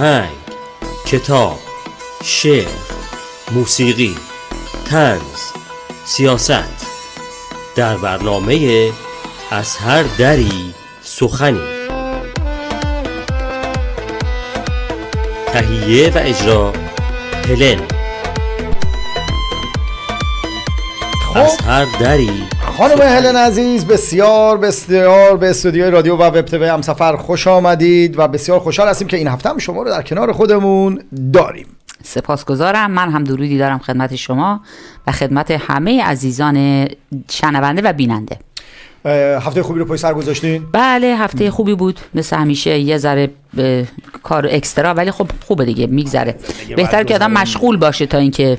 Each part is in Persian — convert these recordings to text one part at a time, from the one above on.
آهنگ کتاب شعر موسیقی تنز سیاست در برنامه از هر دری سخنی تهیه و اجرا هلن خب. از هر دری خانم هلن عزیز بسیار بسیار به استودیوی رادیو و وب تیوی هم سفر خوش آمدید و بسیار خوشحال هستیم که این هفته هم شما رو در کنار خودمون داریم سپاسگزارم من هم درودی دارم خدمت شما و خدمت همه عزیزان شنونده و بیننده هفته خوبی رو پای سر گذاشتین؟ بله هفته خوبی بود مثل همیشه یه ذره کار اکسترا ولی خب خوبه دیگه میگذره بهتر که آدم مشغول باشه تا اینکه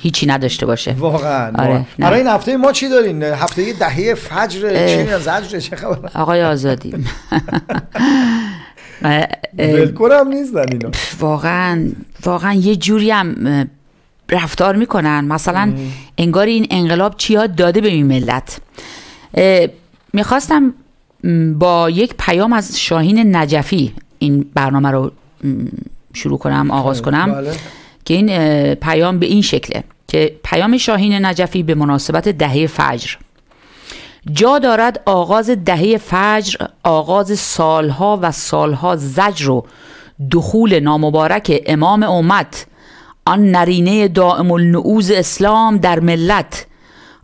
هیچی نداشته باشه واقعا آره برای این هفته ما چی دارین هفته دهه فجر چی زجر چه خبر آقای آزادی هم نیستن اینا واقعا واقعا یه جوری هم رفتار میکنن مثلا انگار این انقلاب چی داده به این ملت میخواستم با یک پیام از شاهین نجفی این برنامه رو شروع کنم آغاز خب، کنم بله. که این پیام به این شکله که پیام شاهین نجفی به مناسبت دهه فجر جا دارد آغاز دهه فجر آغاز سالها و سالها زجر و دخول نامبارک امام امت آن نرینه دائم النعوز اسلام در ملت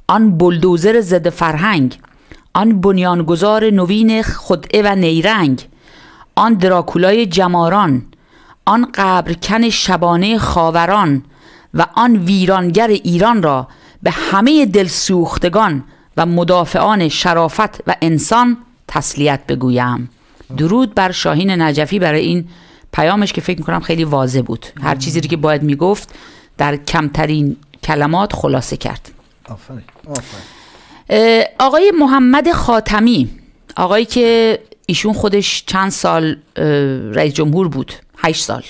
آن بلدوزر ضد فرهنگ آن بنیانگذار نوین خدعه و نیرنگ آن دراکولای جماران آن قبرکن شبانه خاوران و آن ویرانگر ایران را به همه دلسوختگان و مدافعان شرافت و انسان تسلیت بگویم درود بر شاهین نجفی برای این پیامش که فکر میکنم خیلی واضح بود هر چیزی که باید میگفت در کمترین کلمات خلاصه کرد آقای محمد خاتمی آقایی که ایشون خودش چند سال رئیس جمهور بود 8 سال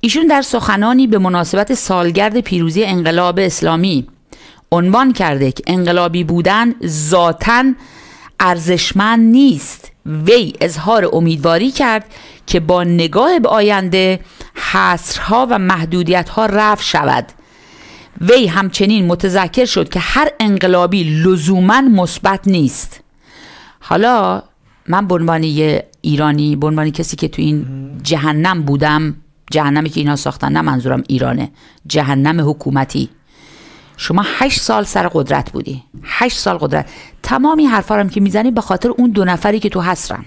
ایشون در سخنانی به مناسبت سالگرد پیروزی انقلاب اسلامی عنوان کرده که انقلابی بودن ذاتا ارزشمند نیست وی اظهار امیدواری کرد که با نگاه به آینده حصرها و محدودیتها رفع شود وی همچنین متذکر شد که هر انقلابی لزوما مثبت نیست حالا من به عنوان ایرانی به عنوان کسی که تو این جهنم بودم جهنمی که اینا ساختن نه منظورم ایرانه جهنم حکومتی شما هشت سال سر قدرت بودی هشت سال قدرت تمامی حرفا هم که میزنی به خاطر اون دو نفری که تو حسرن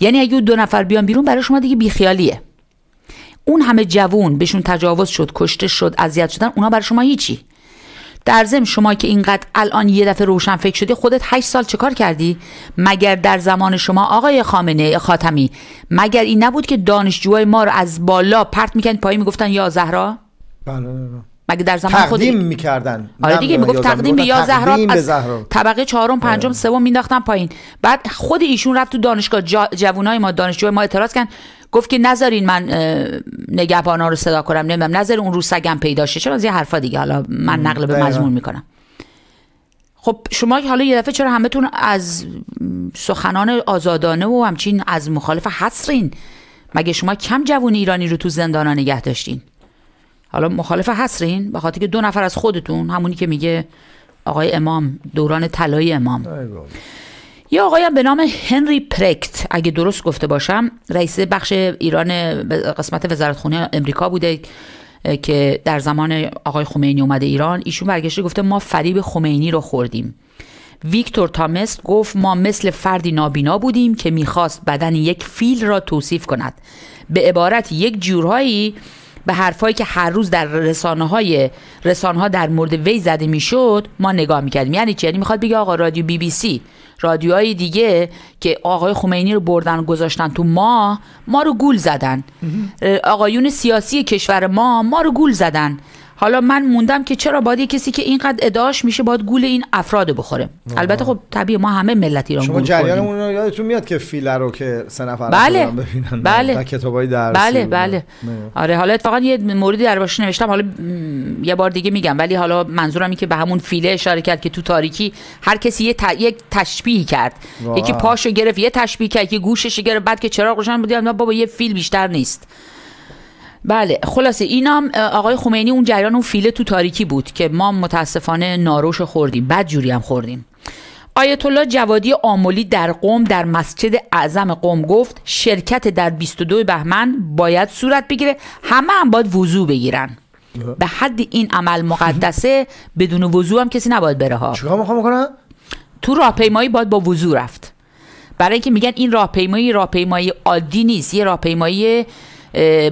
یعنی اگه اون دو نفر بیان بیرون برای شما دیگه بیخیالیه اون همه جوون بهشون تجاوز شد کشته شد اذیت شدن اونا برای شما هیچی در ضمن شما که اینقدر الان یه دفعه روشن فکر شدی خودت هشت سال کار کردی مگر در زمان شما آقای خامنه خاتمی مگر این نبود که دانشجوهای ما رو از بالا پرت میکنید پایین میگفتن یا زهرا بله بله, بله. مگه در زمان خود تقدیم میکردن آره دیگه میگفت تقدیم به یا زهراب از طبقه چهارم آره. پنجم سوم مینداختن پایین بعد خود ایشون رفت تو دانشگاه جوانای ما دانشجو ما اعتراض کردن گفت که نذارین من نگهبانا رو صدا کنم نمیدونم نظر اون رو سگم پیدا شه چرا از یه حرفا دیگه حالا من نقل به مضمون میکنم خب شما که حالا یه دفعه چرا همتون از سخنان آزادانه و همچین از مخالف حسرین مگه شما کم جوون ایرانی رو تو زندانا نگه داشتین حالا مخالف هستین به خاطر که دو نفر از خودتون همونی که میگه آقای امام دوران طلایی امام یا آقای به نام هنری پرکت اگه درست گفته باشم رئیس بخش ایران قسمت وزارت خونه امریکا بوده که در زمان آقای خمینی اومده ایران ایشون برگشته گفته ما فریب خمینی رو خوردیم ویکتور تامس گفت ما مثل فردی نابینا بودیم که میخواست بدن یک فیل را توصیف کند به عبارت یک جورهایی به حرفایی که هر روز در رسانه های رسانه ها در مورد وی زده میشد ما نگاه میکردیم یعنی چی یعنی میخواد بگه آقا رادیو بی بی سی رادیوهای دیگه که آقای خمینی رو بردن گذاشتن تو ما ما رو گول زدن آقایون سیاسی کشور ما ما رو گول زدن حالا من موندم که چرا باید کسی که اینقدر اداش میشه باید گول این افراد بخوره البته خب طبیعی ما همه ملت ایران شما جریان رو یادتون میاد که فیلر رو که سه نفر بله. ببینن بله درسی بله بله آره حالا اتفاقا یه موردی در باش نوشتم حالا یه بار دیگه میگم ولی حالا منظورم این که به همون فیله اشاره کرد که تو تاریکی هر کسی یه, ت... تشبیه کرد یکی پاشو گرفت یه تشبیه کرد که گوشش گرفت بعد که چرا روشن بود بابا یه فیل بیشتر نیست بله خلاصه هم آقای خمینی اون جریان اون فیله تو تاریکی بود که ما متاسفانه ناروش خوردیم بد جوری هم خوردیم آیت الله جوادی آملی در قوم در مسجد اعظم قوم گفت شرکت در 22 بهمن باید صورت بگیره همه هم باید وضوع بگیرن به حد این عمل مقدسه بدون وضوع هم کسی نباید بره ها چیکار میخوام تو راهپیمایی باید با وضوع رفت برای اینکه میگن این راهپیمایی راهپیمایی عادی نیست یه راهپیمایی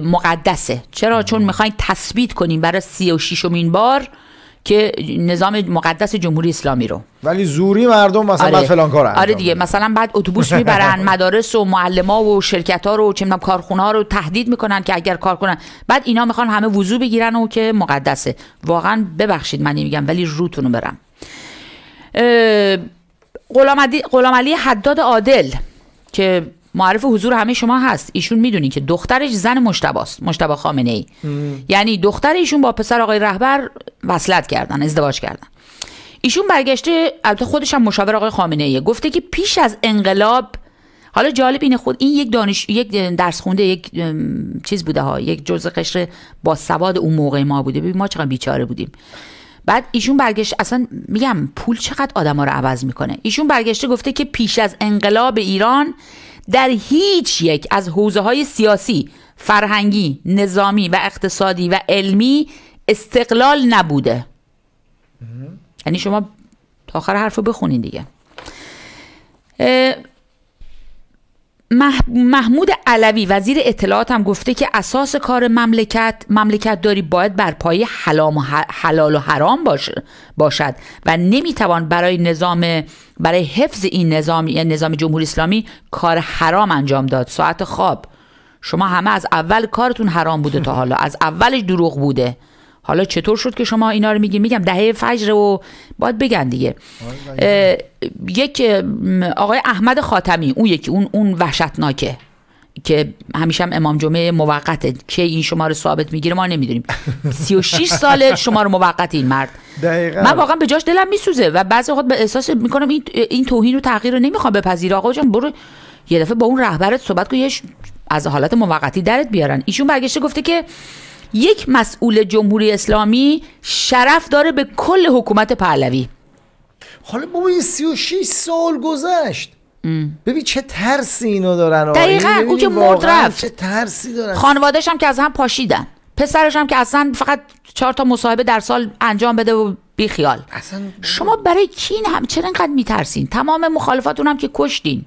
مقدسه چرا چون میخواین تثبیت کنیم برای سی و شیشمین بار که نظام مقدس جمهوری اسلامی رو ولی زوری مردم مثلا آره. بعد فلان آره دیگه مثلا بعد اتوبوس میبرن مدارس و معلما و شرکت ها رو چه میدونم کارخونه ها رو تهدید میکنن که اگر کار کنن بعد اینا میخوان همه وضو بگیرن و که مقدسه واقعا ببخشید من میگم ولی روتون رو برم غلام علی حداد عادل که معرف حضور همه شما هست ایشون میدونی که دخترش زن مشتباست مشتبا خامنه ای یعنی دختر ایشون با پسر آقای رهبر وصلت کردن ازدواج کردن ایشون برگشته البته خودش هم مشاور آقای خامنه ایه گفته که پیش از انقلاب حالا جالب اینه خود این یک دانش یک درس خونده یک چیز بوده ها یک جزء قشر با سواد اون موقع ما بوده ما چقدر بیچاره بودیم بعد ایشون برگشت اصلا میگم پول چقدر آدم ها رو عوض میکنه ایشون برگشته گفته که پیش از انقلاب ایران در هیچ یک از حوزه های سیاسی، فرهنگی، نظامی و اقتصادی و علمی استقلال نبوده یعنی شما تا آخر حرف رو بخونین دیگه محمود علوی وزیر اطلاعات هم گفته که اساس کار مملکت مملکت داری باید بر پای حلال و حرام باشد و نمیتوان برای نظام برای حفظ این نظام یا یعنی نظام جمهوری اسلامی کار حرام انجام داد ساعت خواب شما همه از اول کارتون حرام بوده تا حالا از اولش دروغ بوده حالا چطور شد که شما اینا رو میگین میگم دهه فجر و باید بگن دیگه یک آقای احمد خاتمی اون یکی اون اون وحشتناکه که همیشه هم امام جمعه موقته که این شما رو ثابت میگیره ما نمیدونیم 36 ساله شما رو موقت این مرد دقیقا. من واقعا به جاش دلم میسوزه و بعضی وقت به احساس میکنم این این توهین و تغییر رو نمیخوام بپذیره آقا جان برو یه دفعه با اون رهبرت صحبت کن از حالت موقتی درت بیارن ایشون برگشته گفته که یک مسئول جمهوری اسلامی شرف داره به کل حکومت پهلوی حالا بابا این 36 سال گذشت ببین چه ترسی اینو دارن دقیقا یعنی او که مرد رفت چه ترسی دارن هم که از هم پاشیدن پسرش هم که اصلا فقط چهار تا مصاحبه در سال انجام بده و بیخیال اصلا... شما برای کی این هم چرا اینقدر میترسین تمام مخالفاتون هم که کشتین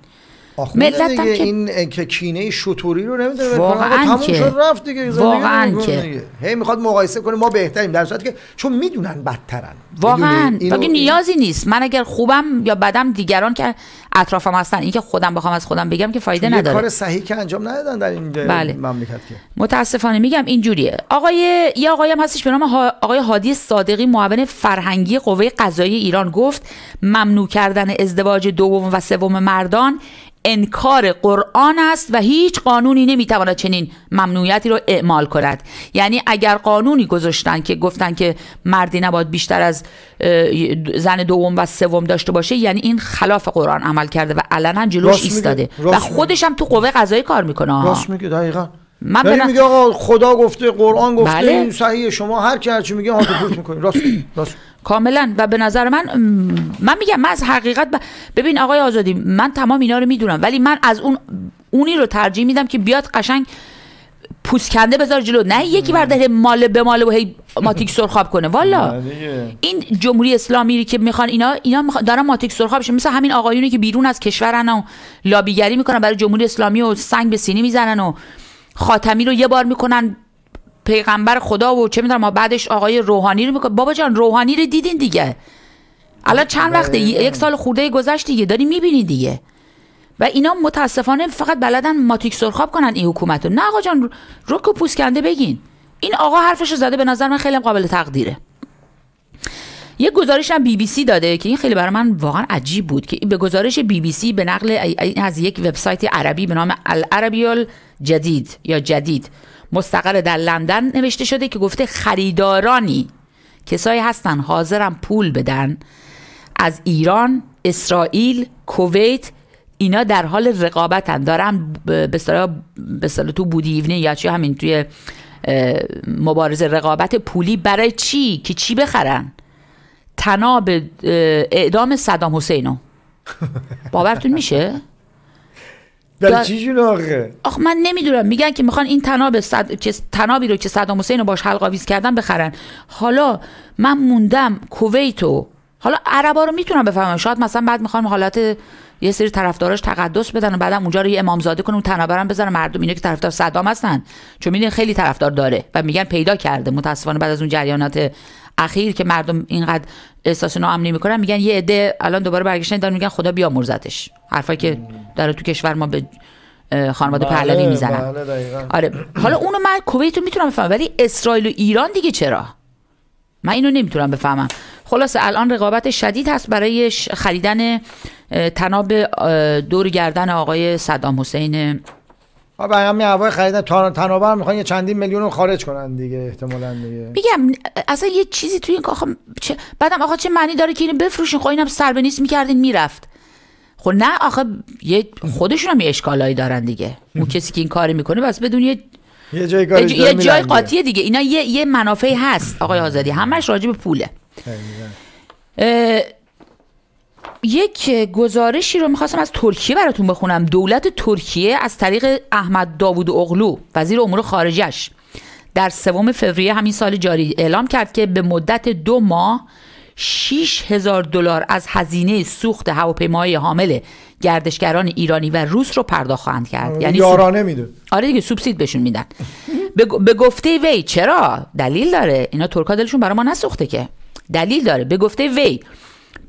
ملت این که کینه شطوری رو نمیدونه واقعا که رفت دیگه واقعا که هی میخواد مقایسه کنه ما بهتریم در صورتی که چون میدونن بدترن واقعا واقعا نیازی نیست من اگر خوبم یا بدم دیگران که اطرافم هستن اینکه خودم بخوام از خودم بگم که فایده نداره کار صحیح که انجام ندادن در این بله. مملکت که متاسفانه میگم اینجوریه آقای یا آقای هم هستش به نام آقای هادی صادقی معاون فرهنگی قوه قضایی ایران گفت ممنوع کردن ازدواج دوم و سوم مردان انکار قرآن است و هیچ قانونی نمیتواند چنین ممنوعیتی رو اعمال کند یعنی اگر قانونی گذاشتن که گفتن که مردی نباید بیشتر از زن دوم و سوم داشته باشه یعنی این خلاف قرآن عمل کرده و علنا جلوش ایستاده و خودش هم تو قوه قضایی کار میکنه راست میگه دقیقا من یعنی بنا... میگه آقا خدا گفته قرآن گفته بله. صحیح شما هر کی هرچی میگه هاتو پوش میکنی راست راست کاملا و به نظر من من میگم من از حقیقت ببین آقای آزادی من تمام اینا رو میدونم ولی من از اون اونی رو ترجیح میدم که بیاد قشنگ پوست کنده بذار جلو نه یکی برده ماله به مال و هی ماتیک سرخاب کنه والا این جمهوری اسلامی که میخوان اینا اینا دارن ماتیک سرخاب مثل همین آقایونی که بیرون از کشورن و لابیگری میکنن برای جمهوری اسلامی و سنگ به سینه میزنن و خاتمی رو یه بار میکنن پیغمبر خدا و چه میدونم بعدش آقای روحانی رو میکنن بابا جان روحانی رو دیدین دیگه الان چند آره. وقته یک سال خورده گذشت دیگه داری میبینی دیگه و اینا متاسفانه فقط بلدن ماتیک سرخاب کنن این حکومت رو نه آقا جان رو که پوسکنده بگین این آقا حرفش رو زده به نظر من خیلی قابل تقدیره یه گزارش هم بی بی سی داده که این خیلی برای من واقعا عجیب بود که به گزارش بی بی سی به نقل از یک وبسایت عربی به نام العربیال جدید یا جدید مستقر در لندن نوشته شده که گفته خریدارانی کسایی هستن حاضرم پول بدن از ایران اسرائیل کویت اینا در حال رقابتن دارن به اصطلاح تو بودی یا چی همین توی مبارزه رقابت پولی برای چی که چی بخرن تناب اعدام صدام حسینو باورتون میشه در چی آخ من نمیدونم میگن که میخوان این تناب صد... تنابی رو که صدام حسین رو باش حلقاویز کردن بخرن حالا من موندم کویت و حالا عربا رو میتونم بفهمم شاید مثلا بعد میخوان حالت یه سری طرفداراش تقدس بدن و بعدم اونجا رو یه امامزاده کنه اون تنابرم بزنم مردم اینا که طرفدار صدام هستن چون میدین خیلی طرفدار داره و میگن پیدا کرده متاسفانه بعد از اون جریانات اخیر که مردم اینقدر احساس ناامنی میکنن میگن یه عده الان دوباره برگشتن دارن میگن خدا بیامرزتش حرفایی که داره تو کشور ما به خانواده بله، پهلوی میزنن بله آره حالا اونو من کویتو میتونم بفهمم ولی اسرائیل و ایران دیگه چرا من اینو نمیتونم بفهمم خلاص الان رقابت شدید هست برای خریدن تناب دور گردن آقای صدام حسین به همین هوای خرید تنابر میخوان یه چندین میلیون رو خارج کنن دیگه احتمالا دیگه میگم اصلا یه چیزی توی این کاخ خب، چه... بعدم آقا چه معنی داره که اینو بفروشین خب اینم سر به نیست میکردین میرفت خب نه آخه یه خودشون هم یه اشکالایی دارن دیگه اون کسی که این کاری میکنه واسه بدون یه یه جای, یه جای قاطیه دیگه اینا یه, یه منافعی هست آقای آزادی همش راجب به پوله یک گزارشی رو میخواستم از ترکیه براتون بخونم دولت ترکیه از طریق احمد داوود اغلو وزیر امور خارجش در سوم فوریه همین سال جاری اعلام کرد که به مدت دو ماه 6 هزار دلار از هزینه سوخت هواپیماهای حامل گردشگران ایرانی و روس رو پرداخت خواهند کرد آره، یعنی یارانه میده آره دیگه سوبسید بهشون میدن به... گفته وی چرا دلیل داره اینا ترکا دلشون برای ما نسوخته که دلیل داره به گفته وی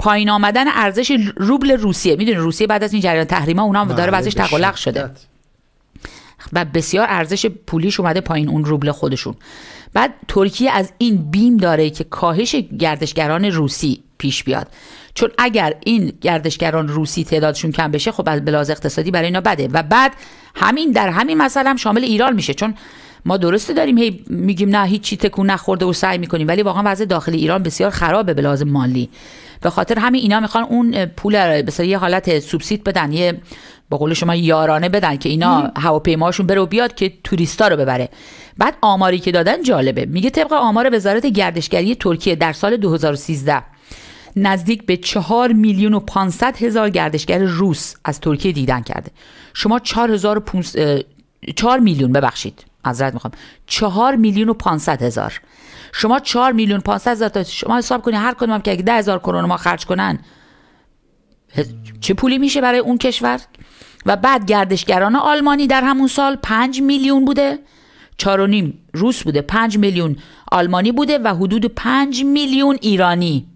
پایین آمدن ارزش روبل روسیه میدونی روسیه بعد از این جریان تحریما اونا هم داره بازش بله، تقلق شده و بسیار ارزش پولیش اومده پایین اون روبل خودشون بعد ترکیه از این بیم داره که کاهش گردشگران روسی پیش بیاد چون اگر این گردشگران روسی تعدادشون کم بشه خب از بلاز اقتصادی برای اینا بده و بعد همین در همین مسئله هم شامل ایران میشه چون ما درسته داریم هی میگیم نه هیچ تکون نخورده و سعی میکنیم ولی واقعا وضع داخل ایران بسیار خرابه بلاز مالی به خاطر همین اینا میخوان اون پول به یه حالت سوبسید بدن یه با قول شما یارانه بدن که اینا هواپیماشون بره و بیاد که توریستا رو ببره بعد آماری که دادن جالبه میگه طبق آمار وزارت گردشگری ترکیه در سال 2013 نزدیک به 4 میلیون و 500 هزار گردشگر روس از ترکیه دیدن کرده شما 4500 4 میلیون ببخشید معذرت میخوام 4 میلیون و 500 هزار شما 4 میلیون 500 هزار تا شما حساب کنید هر کدومم که 10 هزار کرون ما خرج کنن چه پولی میشه برای اون کشور و بعد گردشگران آلمانی در همون سال 5 میلیون بوده 4.5 روس بوده 5 میلیون آلمانی بوده و حدود 5 میلیون ایرانی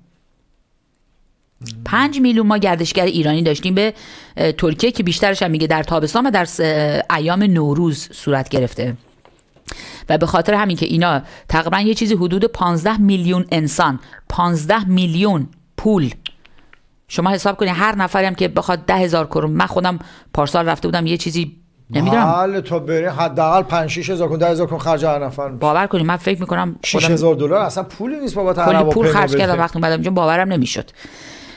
5 میلیون ما گردشگر ایرانی داشتیم به ترکیه که بیشترش هم میگه در تابستان و در ایام نوروز صورت گرفته و به خاطر همین که اینا تقریبا یه چیزی حدود 15 میلیون انسان 15 میلیون پول شما حساب کنید هر نفری هم که بخواد ده هزار کرون من خودم پارسال رفته بودم یه چیزی نمیدونم حال تو بری حداقل 5 6 هزار کن 10 هزار کن خرج هر نفر باور کنید من فکر کنم 6 هزار دلار اصلا پولی نیست بابا کلی پول خرج کردم وقتی اومدم اینجا باورم نمیشد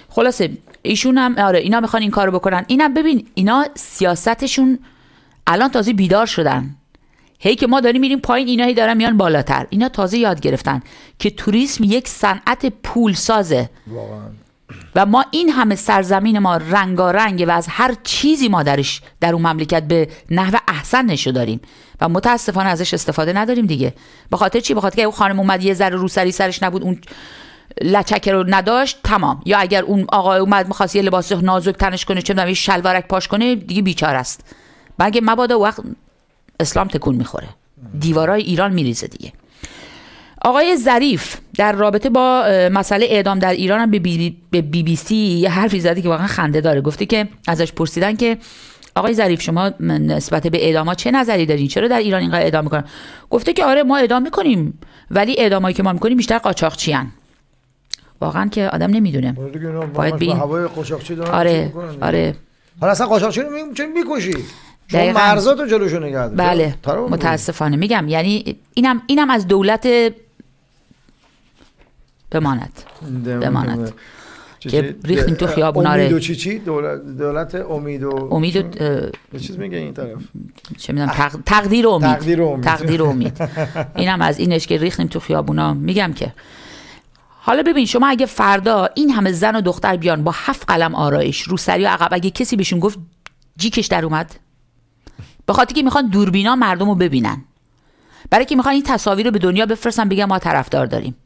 خلاصه ایشون هم آره اینا میخوان این کارو بکنن اینا ببین اینا سیاستشون الان تازه بیدار شدن هی که ما داریم میریم پایین اینا هی دارن میان بالاتر اینا تازه یاد گرفتن که توریسم یک صنعت پول سازه و ما این همه سرزمین ما رنگارنگه و از هر چیزی ما درش در اون مملکت به نحو احسن نشو داریم و متاسفانه ازش استفاده نداریم دیگه به خاطر چی به خاطر که اون خانم اومد یه ذره روسری سرش نبود اون لچکه رو نداشت تمام یا اگر اون آقا اومد میخواست یه لباس نازک تنش کنه چه یه شلوارک پاش کنه دیگه بیچاره است مگه مبادا وقت اسلام تکون میخوره دیوارای ایران میریزه دیگه آقای ظریف در رابطه با مسئله اعدام در ایران هم به بی, بی, سی یه حرفی زده که واقعا خنده داره گفته که ازش پرسیدن که آقای ظریف شما نسبت به ها چه نظری دارین چرا در ایران اینقدر اعدام میکنن گفته که آره ما اعدام میکنیم ولی اعدامایی که ما میکنیم بیشتر قاچاقچیان واقعا که آدم نمیدونه آره باید به آره آره حالا اصلا قاچاقچی رو میکشی شما مرزا جلوشو نگرد بله متاسفانه میگم یعنی اینم اینم از دولت بماند بماند که ریختیم تو خیابون آره امید و چی چی دولت, دولت امید و امید و چیز میگه این طرف چه میدونم تقدیر امید تقدیر امید تقدیر امید اینم از اینش که ریختیم تو خیابونا میگم که حالا ببین شما اگه فردا این همه زن و دختر بیان با هفت قلم آرایش رو سری و عقب اگه کسی بهشون گفت جیکش در اومد به خاطر که میخوان دوربینا مردم رو ببینن برای که میخوان این تصاویر رو به دنیا بفرستن بگم ما طرفدار داریم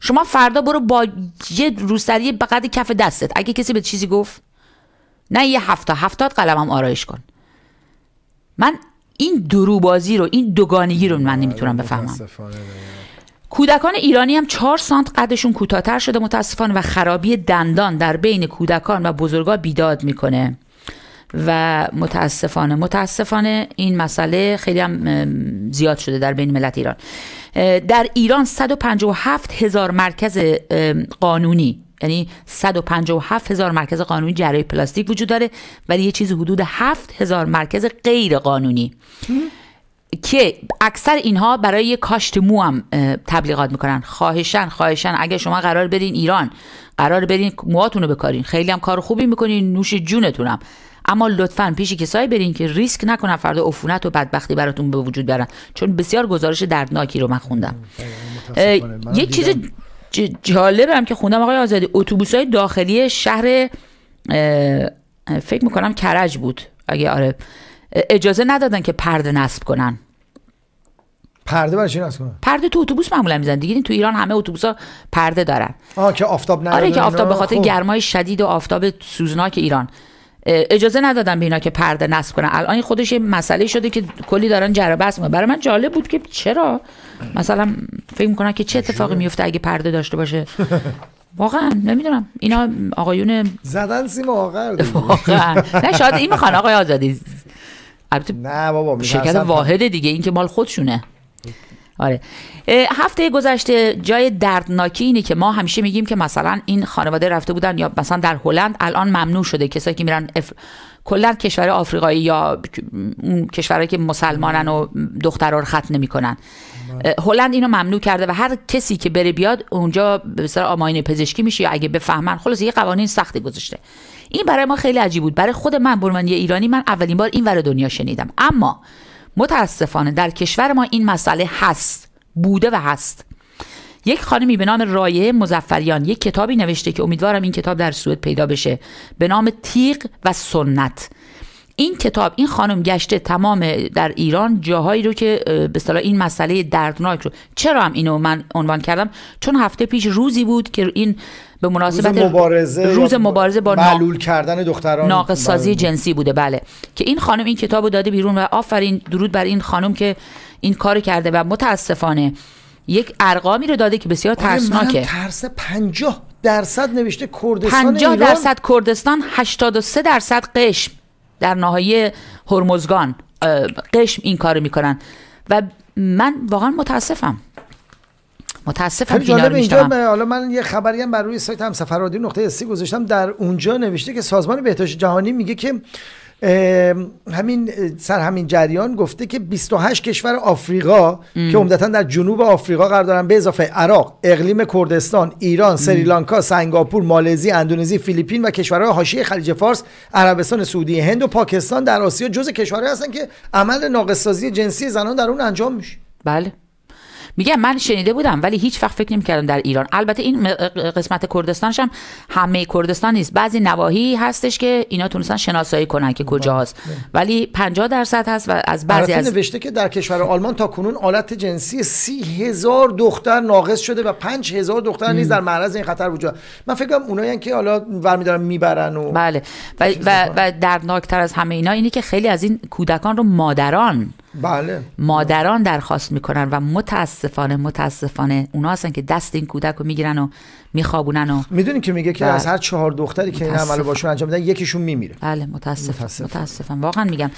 شما فردا برو با یه روسری به قد کف دستت اگه کسی به چیزی گفت نه یه هفته هفتاد قلمم آرایش کن من این بازی رو این دوگانگی رو من نمیتونم آره، بفهمم کودکان ایرانی هم چهار سانت قدشون کوتاهتر شده متاسفانه و خرابی دندان در بین کودکان و بزرگا بیداد میکنه و متاسفانه متاسفانه این مسئله خیلی هم زیاد شده در بین ملت ایران در ایران 157 یعنی هزار مرکز قانونی یعنی 157 هزار مرکز قانونی جرای پلاستیک وجود داره ولی یه چیز حدود 7 هزار مرکز غیر قانونی که اکثر اینها برای کاشت مو هم تبلیغات میکنن خواهشن خواهشن اگه شما قرار برین ایران قرار برین موهاتون رو بکارین خیلی هم کار خوبی میکنین نوش جونتونم اما لطفا پیش کسایی برین که ریسک نکنن فردا عفونت و بدبختی براتون به وجود برن چون بسیار گزارش دردناکی رو من خوندم یک چیز هم که خوندم آقای آزادی اتوبوس های داخلی شهر فکر میکنم کرج بود اگه آره اجازه ندادن که پرده نصب کنن پرده برای چی نصب کنن پرده تو اتوبوس معمولا میزن دیگه تو ایران همه اتوبوس ها پرده دارن آه که آفتاب نداره آره که آفتاب به خاطر خب. گرمای شدید و آفتاب سوزناک ایران اجازه ندادن به اینا که پرده نصب کنن الان خودش یه مسئله شده که کلی دارن جر بحث میکنن برای من جالب بود که چرا مثلا فکر میکنن که چه اتفاقی میفته اگه پرده داشته باشه واقعا نمیدونم اینا آقایون زدن سیم آخر واقعا نه شاید این میخوان آقای آزادی البته نه بابا واحد دیگه این که مال خودشونه آره هفته گذشته جای دردناکی اینه که ما همیشه میگیم که مثلا این خانواده رفته بودن یا مثلا در هلند الان ممنوع شده کسایی که میرن اف... کلا کشور آفریقایی یا اون کشورهایی که مسلمانن و دخترها رو ختنه میکنن هلند اینو ممنوع کرده و هر کسی که بره بیاد اونجا به سر آماین پزشکی میشه یا اگه بفهمن خلاص یه قوانین سختی گذاشته این برای ما خیلی عجیب بود برای خود من به یه ایرانی من اولین بار این ور دنیا شنیدم اما متاسفانه در کشور ما این مسئله هست بوده و هست یک خانمی به نام رایه مزفریان یک کتابی نوشته که امیدوارم این کتاب در سوئد پیدا بشه به نام تیغ و سنت این کتاب این خانم گشته تمام در ایران جاهایی رو که به این مسئله دردناک رو چرا هم اینو من عنوان کردم چون هفته پیش روزی بود که این به مناسبت روز مبارزه, روز مبارزه با معلول کردن دختران ناقص سازی جنسی بوده بله که این خانم این کتاب رو داده بیرون و آفرین درود بر این خانم که این کار کرده و متاسفانه یک ارقامی رو داده که بسیار آره، ترسناکه ترس پنجاه درصد نوشته کردستان 50 درصد کردستان 83 درصد قشم در ناحیه هرمزگان قشم این کارو میکنن و من واقعا متاسفم متاسفم اینا جالب اینجا حالا من یه خبری هم بر روی سایت هم سفرادی نقطه سی گذاشتم در اونجا نوشته که سازمان بهداشت جهانی میگه که همین سر همین جریان گفته که 28 کشور آفریقا که عمدتا در جنوب آفریقا قرار دارن به اضافه عراق، اقلیم کردستان، ایران، سریلانکا، سنگاپور، مالزی، اندونزی، فیلیپین و کشورهای حاشیه خلیج فارس، عربستان سعودی، هند و پاکستان در آسیا جزء کشورهایی هستن که عمل ناقصسازی جنسی زنان در اون انجام میشه. بله میگم من شنیده بودم ولی هیچ وقت فکر نمیکردم در ایران البته این قسمت کردستانش هم همه کردستان نیست بعضی نواحی هستش که اینا تونستن شناسایی کنن که کجاست بله. ولی 50 درصد هست و از بعضی از نوشته که در کشور آلمان تا کنون آلت جنسی سی هزار دختر ناقص شده و 5000 دختر نیز در معرض این خطر وجود من فکر کنم اونایی که حالا برمیدارن میبرن و بله و, و, و از همه اینا اینه که خیلی از این کودکان رو مادران بله مادران درخواست میکنن و متاسفانه متاسفانه اونا هستن که دست این کودک رو میگیرن و میخوابونن و میدونی که میگه که بله. از هر چهار دختری که این عمل باشون انجام میدن یکیشون میمیره بله متاسف متاسفم واقعا میگم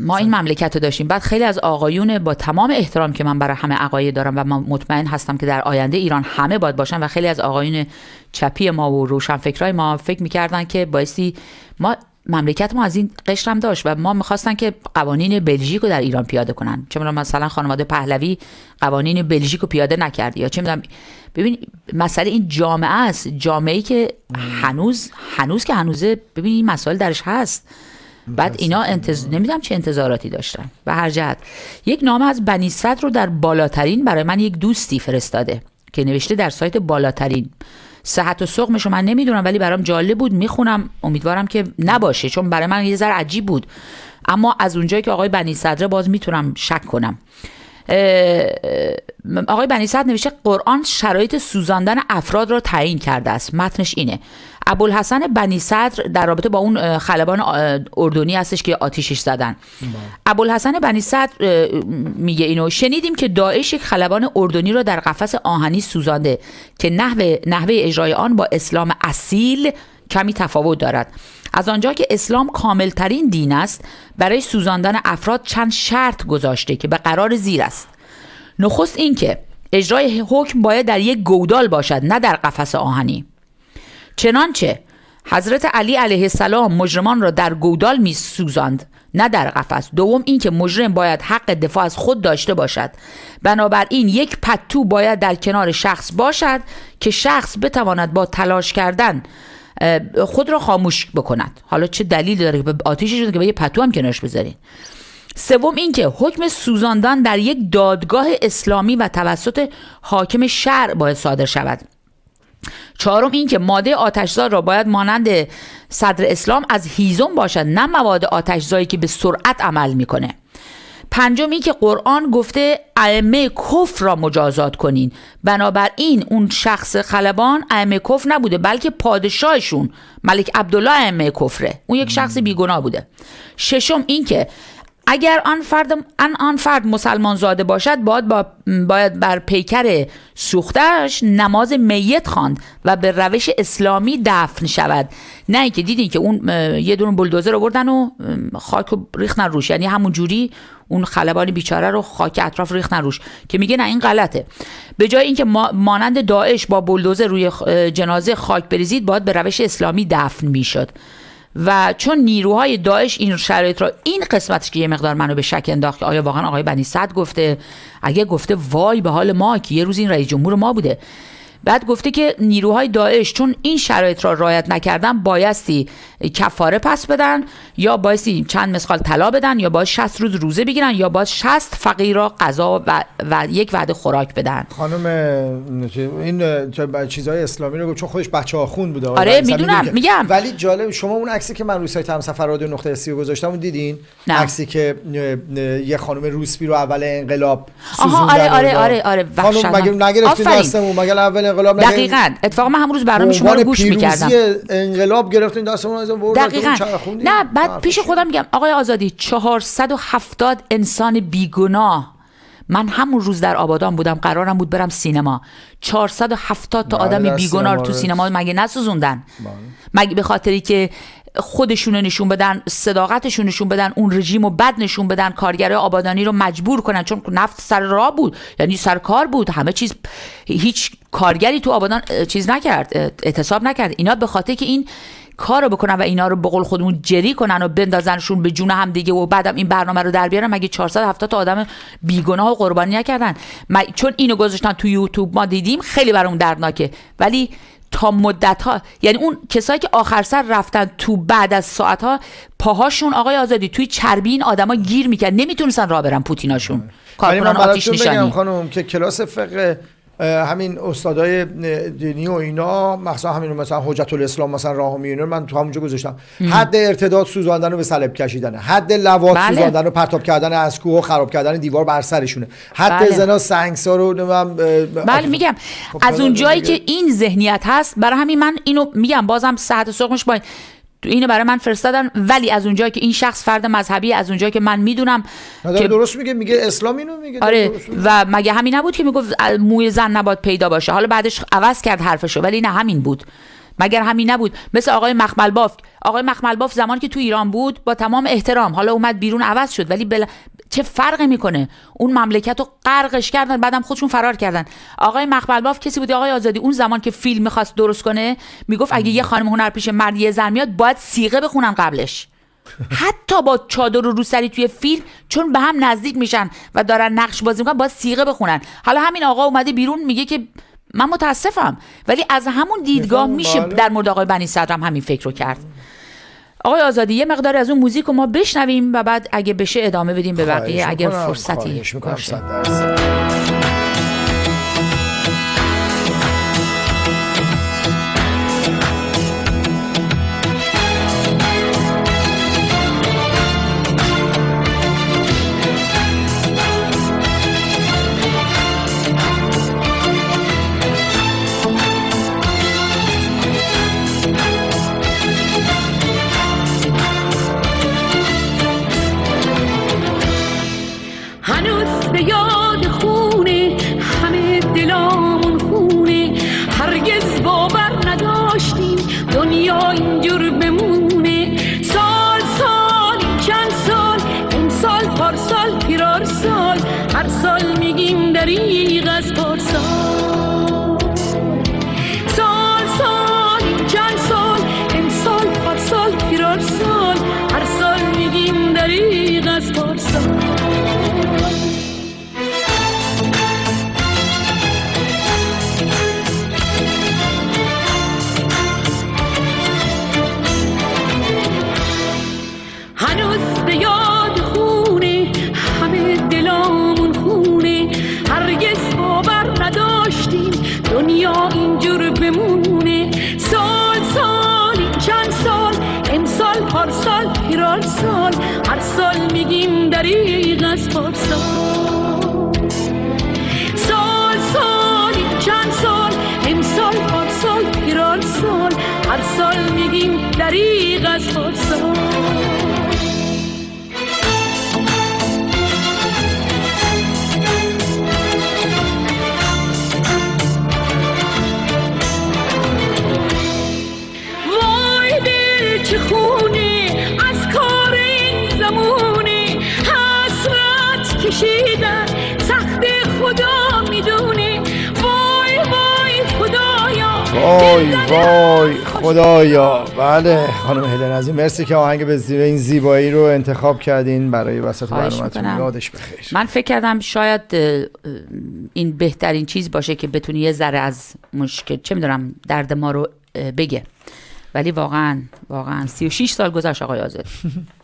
ما این مملکت رو داشتیم بعد خیلی از آقایون با تمام احترام که من برای همه آقایی دارم و من مطمئن هستم که در آینده ایران همه باید باشن و خیلی از آقایون چپی ما و روشنفکرای ما فکر میکردن که بایستی ما مملکت ما از این قشرم داشت و ما میخواستن که قوانین بلژیک رو در ایران پیاده کنن چه مثلا خانواده پهلوی قوانین بلژیک رو پیاده نکردی یا چه میدونم ببین مسئله این جامعه است جامعه که هنوز هنوز که هنوزه ببین این مسائل درش هست بعد اینا انتظ... نمیدونم چه انتظاراتی داشتن و هر جهت یک نامه از بنی رو در بالاترین برای من یک دوستی فرستاده که نوشته در سایت بالاترین صحت و رو من نمیدونم ولی برام جالب بود میخونم امیدوارم که نباشه چون برای من یه ذره عجیب بود اما از اونجایی که آقای بنی صدره باز میتونم شک کنم آقای بنی صدر نوشته قرآن شرایط سوزاندن افراد را تعیین کرده است متنش اینه ابوالحسن بنی صدر در رابطه با اون خلبان اردنی هستش که آتیشش زدن بله. ابوالحسن بنی صدر میگه اینو شنیدیم که داعش یک خلبان اردنی را در قفس آهنی سوزانده که نحوه نحوه اجرای آن با اسلام اصیل کمی تفاوت دارد از آنجا که اسلام کاملترین دین است برای سوزاندن افراد چند شرط گذاشته که به قرار زیر است نخست اینکه اجرای حکم باید در یک گودال باشد نه در قفس آهنی چنانچه حضرت علی علیه السلام مجرمان را در گودال می سوزند نه در قفس دوم اینکه مجرم باید حق دفاع از خود داشته باشد بنابراین یک پتو باید در کنار شخص باشد که شخص بتواند با تلاش کردن خود را خاموش بکند حالا چه دلیل داره به آتیش شده که به یه پتو هم کنارش بذارین سوم اینکه حکم سوزاندن در یک دادگاه اسلامی و توسط حاکم شرع باید صادر شود چهارم اینکه ماده آتشزا را باید مانند صدر اسلام از هیزم باشد نه مواد آتشزایی که به سرعت عمل میکنه پنجم این که قرآن گفته ائمه کفر را مجازات کنین بنابراین اون شخص خلبان ائمه کفر نبوده بلکه پادشاهشون ملک عبدالله ائمه کفره اون یک شخص بیگناه بوده ششم این که اگر آن فرد آن آن فرد مسلمان زاده باشد باید, با باید بر پیکر سوختش نماز میت خواند و به روش اسلامی دفن شود نه اینکه دیدین که اون یه دونه رو بردن و خاک رو ریختن روش یعنی همون جوری اون خلبان بیچاره رو خاک اطراف ریختن روش که میگه نه این غلطه به جای اینکه ما مانند داعش با بولدوزر روی جنازه خاک بریزید باید به روش اسلامی دفن میشد و چون نیروهای داعش این شرایط را این قسمتش که یه مقدار منو به شک انداخت که آیا واقعا آقای بنی صد گفته اگه گفته وای به حال ما که یه روز این رئیس جمهور ما بوده بعد گفته که نیروهای داعش چون این شرایط را رعایت نکردن بایستی کفاره پس بدن یا بایستی چند مسخال طلا بدن یا باید 60 روز روزه بگیرن یا باید 60 فقیر را قضا و, و یک وعده خوراک بدن خانم این چیزهای اسلامی رو چون خودش بچه آخون بوده آره میدونم میگم ولی جالب شما اون عکسی که من روی سایت هم سفر رادیو نقطه سی گذاشتم اون دیدین عکسی که یه خانم روسپی رو اول انقلاب آها آره آره آره آره خانم مگه نگرفتین دستمون مگه اول انقلاب دقیقاً اتفاقا من هم روز برنامه شما رو گوش می‌کردم انقلاب گرفتین دستمون دقیقا نه بعد پیش خودم میگم آقای آزادی 470 انسان بیگناه من همون روز در آبادان بودم قرارم بود برم سینما 470 تا بله، آدم بیگناه تو سینما مگه نسوزوندن بله. مگه به خاطری که خودشون نشون بدن صداقتشون نشون بدن اون رژیم رو بد نشون بدن کارگرای آبادانی رو مجبور کنن چون نفت سر راه بود یعنی سر کار بود همه چیز هیچ کارگری تو آبادان چیز نکرد اعتصاب نکرد اینا به خاطر که این کارو رو بکنن و اینا رو بقول خودمون جری کنن و بندازنشون به جون هم دیگه و بعدم این برنامه رو در بیارن مگه 470 تا آدم بیگناه و قربانی نکردن چون اینو گذاشتن تو یوتیوب ما دیدیم خیلی برامون دردناکه ولی تا مدت ها یعنی اون کسایی که آخر سر رفتن تو بعد از ساعت ها پاهاشون آقای آزادی توی چربی این آدما گیر میکرد نمیتونستن را برن پوتیناشون کارکنان آتیش نشانی خانم که کلاس فقه همین استادای دینی و اینا مثلا همین مثلا حجت الاسلام مثلا راهمی اینا من تو همونجا گذاشتم حد ارتداد سوزاندن رو به صلیب کشیدن حد لواط بله. سوزاندن و پرتاب کردن از کوه و خراب کردن دیوار بر سرشونه حد بله. زنا سنگسار رو نمیدونم بله میگم خب، از خب، اون جایی که این ذهنیت هست برای همین من اینو میگم بازم صحت سرخمش باید اینو برای من فرستادن ولی از اونجایی که این شخص فرد مذهبی از اونجایی که من میدونم که درست میگه میگه اسلام اینو میگه آره و مگه همین نبود که میگفت موی زن نباد پیدا باشه حالا بعدش عوض کرد حرفشو ولی نه همین بود مگر همین نبود مثل آقای مخمل باف آقای مخمل باف زمانی که تو ایران بود با تمام احترام حالا اومد بیرون عوض شد ولی بل... چه فرقی میکنه اون مملکت رو غرقش کردن بعدم خودشون فرار کردن آقای مخمل باف کسی بود آقای آزادی اون زمان که فیلم میخواست درست کنه میگفت اگه یه خانم هنر پیش مرد یه زن میاد باید سیغه بخونم قبلش حتی با چادر و روسری توی فیلم چون به هم نزدیک میشن و دارن نقش بازی میکنن با سیغه بخونن حالا همین آقا اومده بیرون میگه که من متاسفم ولی از همون دیدگاه میشه در مورد آقای بنی صدرم همین فکر رو کرد آقای آزادی یه مقدار از اون موزیک رو ما بشنویم و بعد اگه بشه ادامه بدیم به بقیه اگر فرصتی باشه وای از خودسان خونه از کار این زمونه حسرت کشیدن سخت خدا میدونه وای وای خدایا وای وای خدایا بله خانم هلن عزیز مرسی که آهنگ به زیر این زیبایی رو انتخاب کردین برای وسط برنامه‌تون یادش بخیر من فکر کردم شاید این بهترین چیز باشه که بتونی یه ذره از مشکل چه میدونم درد ما رو بگه ولی واقعا واقعا 36 سال گذشت آقای آزاد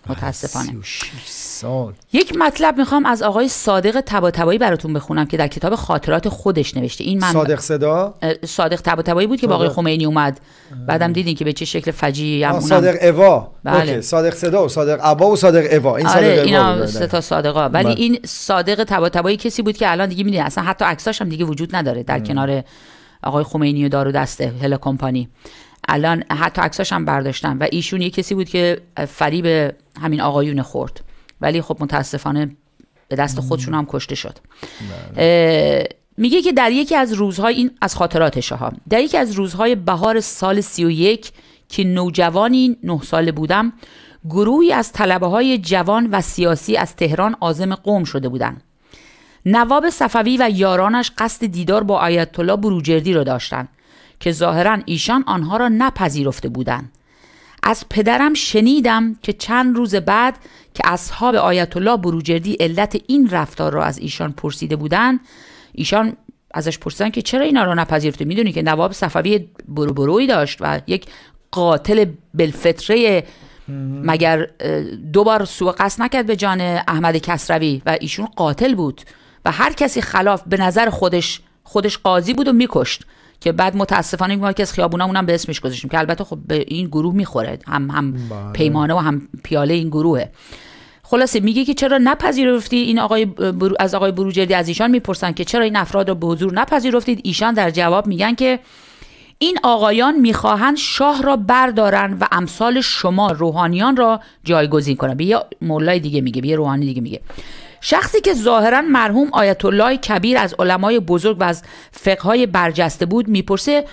متاسفانه 36 سال یک مطلب میخوام از آقای صادق تباتبایی براتون بخونم که در کتاب خاطرات خودش نوشته این من صادق صدا صادق تباتبایی بود که با آقای خمینی اومد بعدم دیدین که به چه شکل فجی هم صادق اوا بله. صادق صدا و صادق ابا و صادق اوا این آره صادق اینا سه بله. تا صادقا ولی بله. این صادق تباتبایی کسی بود که الان دیگه میدین اصلا حتی عکساش هم دیگه وجود نداره در کنار آقای خمینی و دارو دسته هلا کمپانی الان حتی عکساش هم برداشتن و ایشون یه کسی بود که فریب همین آقایون خورد ولی خب متاسفانه به دست خودشون هم کشته شد بله. میگه که در یکی از روزهای این از خاطراتش ها در یکی از روزهای بهار سال 31 که نوجوانی نه ساله بودم گروهی از طلبه های جوان و سیاسی از تهران عازم قوم شده بودند نواب صفوی و یارانش قصد دیدار با آیت الله بروجردی را داشتند که ظاهرا ایشان آنها را نپذیرفته بودند از پدرم شنیدم که چند روز بعد که اصحاب آیت الله بروجردی علت این رفتار را از ایشان پرسیده بودند ایشان ازش پرسیدن که چرا اینا را نپذیرفته میدونی که نواب صفوی بروبروی داشت و یک قاتل بلفطره مگر دوبار سوء قصد نکرد به جان احمد کسروی و ایشون قاتل بود و هر کسی خلاف به نظر خودش خودش قاضی بود و میکشت که بعد متاسفانه که از خیابونامون هم به اسمش گذاشتیم که البته خب به این گروه میخوره هم هم بله. پیمانه و هم پیاله این گروهه خلاصه میگه که چرا نپذیرفتی این آقای از آقای بروجردی از ایشان میپرسن که چرا این افراد رو به حضور نپذیرفتید ایشان در جواب میگن که این آقایان میخواهند شاه را بردارن و امثال شما روحانیان را جایگزین کنن به مولای دیگه میگه به یه روحانی دیگه میگه شخصی که ظاهرا مرحوم آیت الله کبیر از علمای بزرگ و از فقهای برجسته بود میپرسه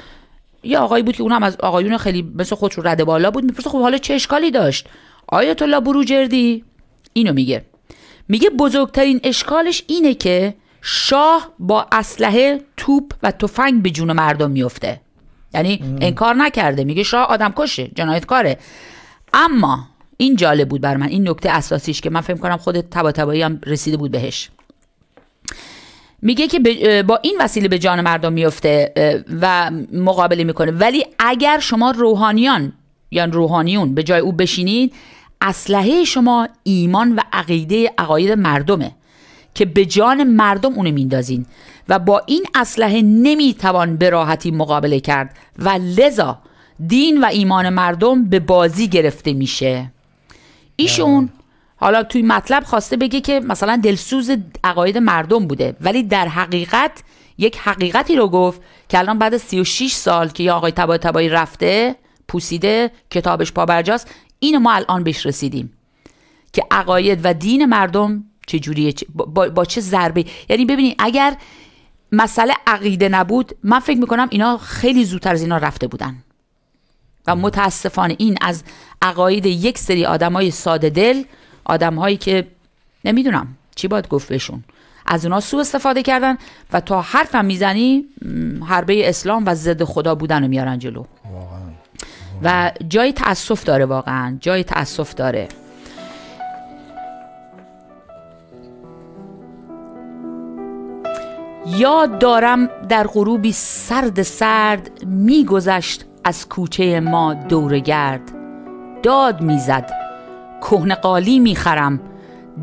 یه آقایی بود که اونم از آقایون خیلی مثل خودش رده بالا بود میپرسه خب حالا چه اشکالی داشت آیت الله بروجردی اینو میگه میگه بزرگترین اشکالش اینه که شاه با اسلحه توپ و تفنگ به جون مردم میفته یعنی انکار نکرده میگه شاه آدم کشه جنایتکاره اما این جالب بود بر من این نکته اساسیش که من فکر کنم خود تباتبایی هم رسیده بود بهش میگه که با این وسیله به جان مردم میفته و مقابله میکنه ولی اگر شما روحانیان یا یعنی روحانیون به جای او بشینید اسلحه شما ایمان و عقیده عقاید مردمه که به جان مردم اونو میندازین و با این اسلحه نمیتوان به راحتی مقابله کرد و لذا دین و ایمان مردم به بازی گرفته میشه ایشون حالا توی مطلب خواسته بگه که مثلا دلسوز عقاید مردم بوده ولی در حقیقت یک حقیقتی رو گفت که الان بعد 36 سال که یه آقای تبای تبایی رفته پوسیده کتابش پابرجاست اینو ما الان بهش رسیدیم که عقاید و دین مردم چجوریه با, با چه ضربه یعنی ببینید اگر مسئله عقیده نبود من فکر میکنم اینا خیلی زودتر از اینا رفته بودن و متاسفانه این از عقاید یک سری های ساده دل هایی که نمیدونم چی باید گفت بهشون از اونا سو استفاده کردن و تا حرفم میزنی حربه اسلام و ضد خدا بودن رو میارن جلو و جای تاسف داره واقعا جای تأصف داره یاد دارم در غروبی سرد سرد میگذشت از کوچه ما گرد داد میزد کهن قالی میخرم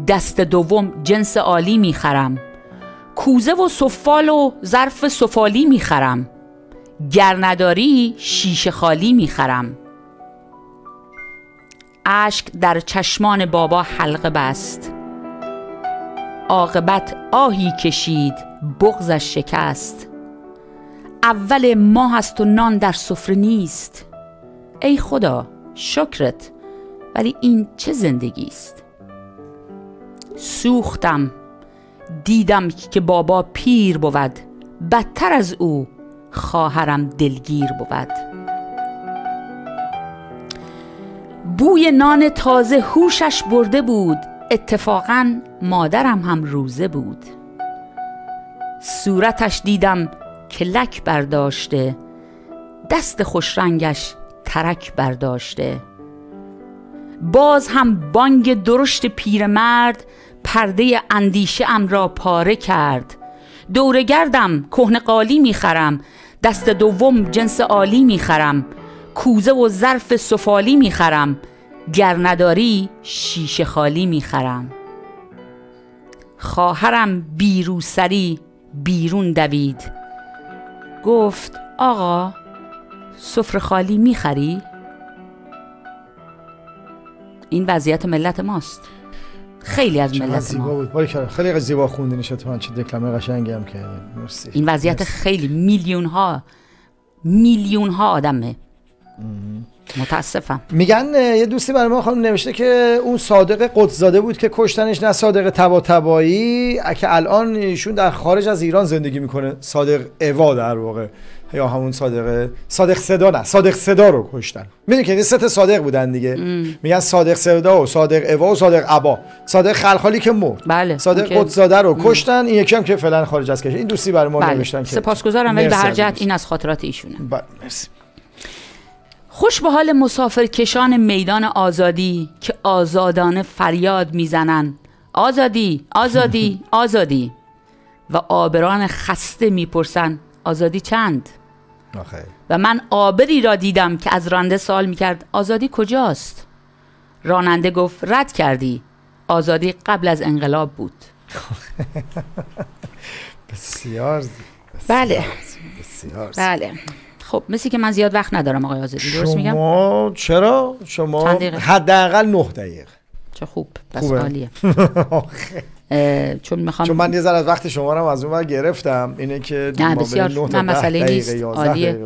دست دوم جنس عالی میخرم کوزه و سفال و ظرف سفالی میخرم گر نداری شیشه خالی میخرم اشک در چشمان بابا حلقه بست عاقبت آهی کشید بغزش شکست اول ماه است و نان در سفره نیست ای خدا شکرت ولی این چه زندگی است سوختم دیدم که بابا پیر بود بدتر از او خواهرم دلگیر بود بوی نان تازه هوشش برده بود اتفاقا مادرم هم روزه بود صورتش دیدم کلک برداشته دست خوشرنگش ترک برداشته باز هم بانگ درشت پیرمرد پرده اندیشه ام را پاره کرد دوره گردم کهن قالی میخرم دست دوم جنس عالی میخرم کوزه و ظرف سفالی میخرم گر نداری شیشه خالی میخرم خواهرم بیروسری بیرون دوید گفت آقا سفره خالی میخری؟ این وضعیت ملت ماست خیلی از ملت ما خیلی از زیبا خوندین من چه دکلمه قشنگی هم کنیم مرسی این وضعیت خیلی میلیون ها میلیون ها آدمه متاسفم میگن یه دوستی برای ما خانم نوشته که اون صادق قدزاده بود که کشتنش نه صادق تبا تبایی که الان ایشون در خارج از ایران زندگی میکنه صادق اوا در واقع یا همون صادق صادق صدا نه صادق صدا رو کشتن میدونی که ست صادق بودن دیگه ام. میگن صادق صدا و صادق اوا و صادق ابا صادق خلخالی که مرد بله. صادق قدزاده رو کشتن این یکی هم که فعلا خارج از کشور این دوستی برای ما بله. نوشتن سپاسگزارم ولی به هر جهت این از خاطرات ایشونه بله مرسی خوش به حال مسافرکشان میدان آزادی که آزادانه فریاد میزنند آزادی آزادی آزادی و آبران خسته میپرسند آزادی چند و من آبری را دیدم که از رانده سوال میکرد آزادی کجاست راننده گفت رد کردی آزادی قبل از انقلاب بود بسیار, بسیار بله بسیار بله خب مثل که من زیاد وقت ندارم آقای آزادی درست میگم شما چرا شما حداقل 9 دقیقه چه خوب بس عالیه چون میخوام چون من یه ذره از وقت شما رو از اون گرفتم اینه که نه بسیار نه مسئله نیست عالیه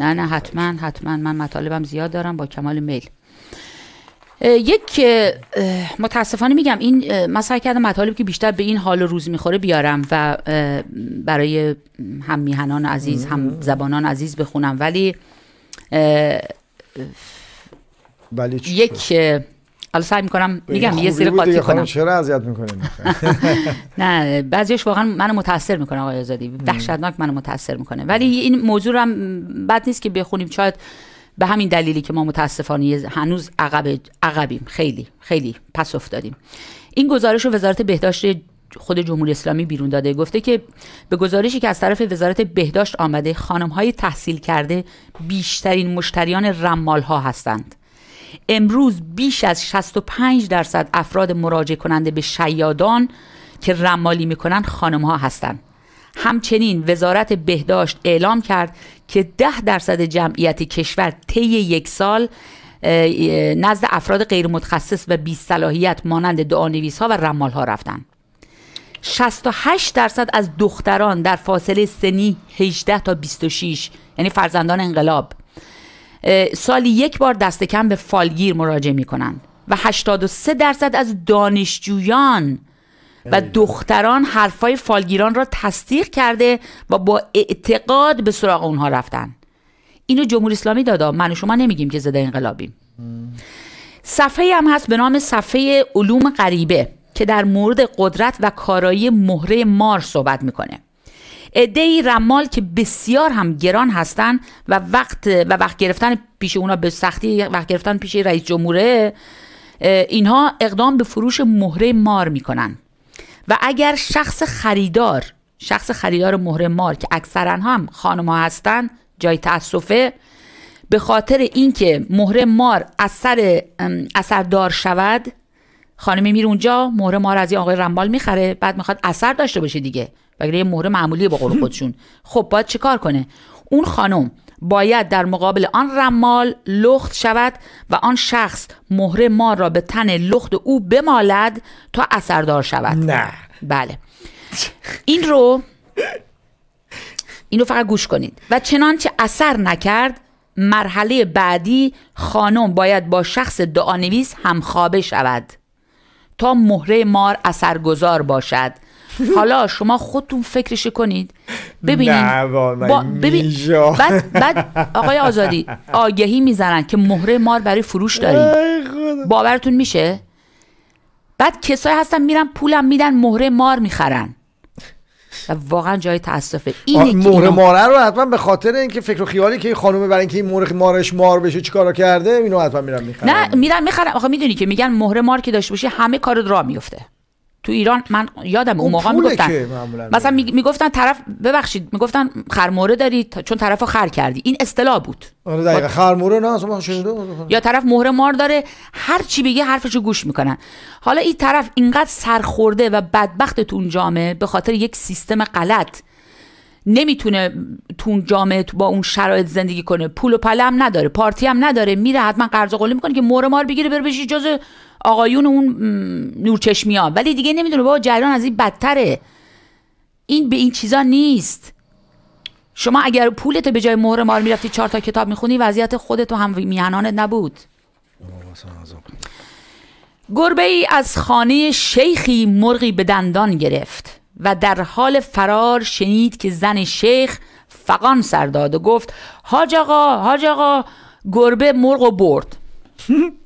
نه نه حتما حتما من مطالبم زیاد دارم با کمال میل یک متاسفانه میگم این من سعی کردم مطالب که بیشتر به این حال روز میخوره بیارم و برای هم میهنان عزیز هم زبانان عزیز بخونم ولی ولی یک حالا سعی میکنم میگم یه سری قاطی کنم چرا اذیت میکنیم نه بعضیش واقعا منو متاثر میکنه آقای آزادی وحشتناک منو متاثر میکنه ولی این موضوع هم بد نیست که بخونیم شاید به همین دلیلی که ما متاسفانه هنوز عقب عقبیم خیلی خیلی پس افتادیم این گزارش رو وزارت بهداشت خود جمهوری اسلامی بیرون داده گفته که به گزارشی که از طرف وزارت بهداشت آمده خانم های تحصیل کرده بیشترین مشتریان رمال ها هستند امروز بیش از 65 درصد افراد مراجع کننده به شیادان که رمالی میکنن خانم ها هستند همچنین وزارت بهداشت اعلام کرد که ده درصد جمعیت کشور طی یک سال نزد افراد غیر متخصص و بی صلاحیت مانند نویس ها و رمال ها رفتن 68 درصد از دختران در فاصله سنی 18 تا 26 یعنی فرزندان انقلاب سالی یک بار دست کم به فالگیر مراجعه می کنند و 83 درصد از دانشجویان و دختران حرفای فالگیران را تصدیق کرده و با اعتقاد به سراغ اونها رفتن اینو جمهوری اسلامی دادا من و شما نمیگیم که زده انقلابیم صفحه هم هست به نام صفحه علوم غریبه که در مورد قدرت و کارایی مهره مار صحبت میکنه ای رمال که بسیار هم گران هستند و وقت و وقت گرفتن پیش اونا به سختی وقت گرفتن پیش رئیس جمهوره اینها اقدام به فروش مهره مار میکنن و اگر شخص خریدار شخص خریدار مهر مار که اکثرا هم خانم ها هستن جای تاسفه به خاطر اینکه مهر مار اثر اثردار شود خانمی میره اونجا مهره مار از این آقای رنبال میخره بعد میخواد اثر داشته باشه دیگه وگرنه یه مهره معمولی با قول خودشون خب باید کار کنه اون خانم باید در مقابل آن رمال لخت شود و آن شخص مهره ما را به تن لخت او بمالد تا اثردار شود نه بله این رو این رو فقط گوش کنید و چنانچه اثر نکرد مرحله بعدی خانم باید با شخص دعانویس همخوابه شود تا مهره مار اثرگذار باشد حالا شما خودتون فکرش کنید ببینید ببین بعد, بعد آقای آزادی آگهی میزنن که مهره مار برای فروش داریم باورتون میشه بعد کسایی هستن میرن پولم میدن مهره مار میخرن و واقعا جای تاسفه این مهره ماره رو حتما به خاطر اینکه فکر و خیالی که این خانم برای اینکه این مهره مارش مار بشه چیکارا کرده اینو حتما میرن میخرن نه میرن میخرن آخه میدونی که میگن مهره مار که داشته باشی همه کار را میفته تو ایران من یادم اون موقع میگفتن مثلا میگفتن طرف ببخشید میگفتن خرموره دارید چون طرف خر کردی این اصطلاح بود آره، نه یا طرف مهره مار داره هر چی بگه حرفشو گوش میکنن حالا این طرف اینقدر سرخورده و بدبختتون تو اون جامعه به خاطر یک سیستم غلط نمیتونه تو اون جامعه با اون شرایط زندگی کنه پول و پلم نداره پارتی هم نداره میره حتما قرض قولی میکنه که مور مار بگیره بره بشه جز آقایون اون نورچشمی ها ولی دیگه نمیدونه بابا جریان از این بدتره این به این چیزا نیست شما اگر پولت به جای مهر مار میرفتی چهار تا کتاب میخونی وضعیت خودت و هم میهنانت نبود گربه ای از خانه شیخی مرغی به دندان گرفت و در حال فرار شنید که زن شیخ فقان سر داد و گفت حاج آقا حاج آقا گربه مرغ و برد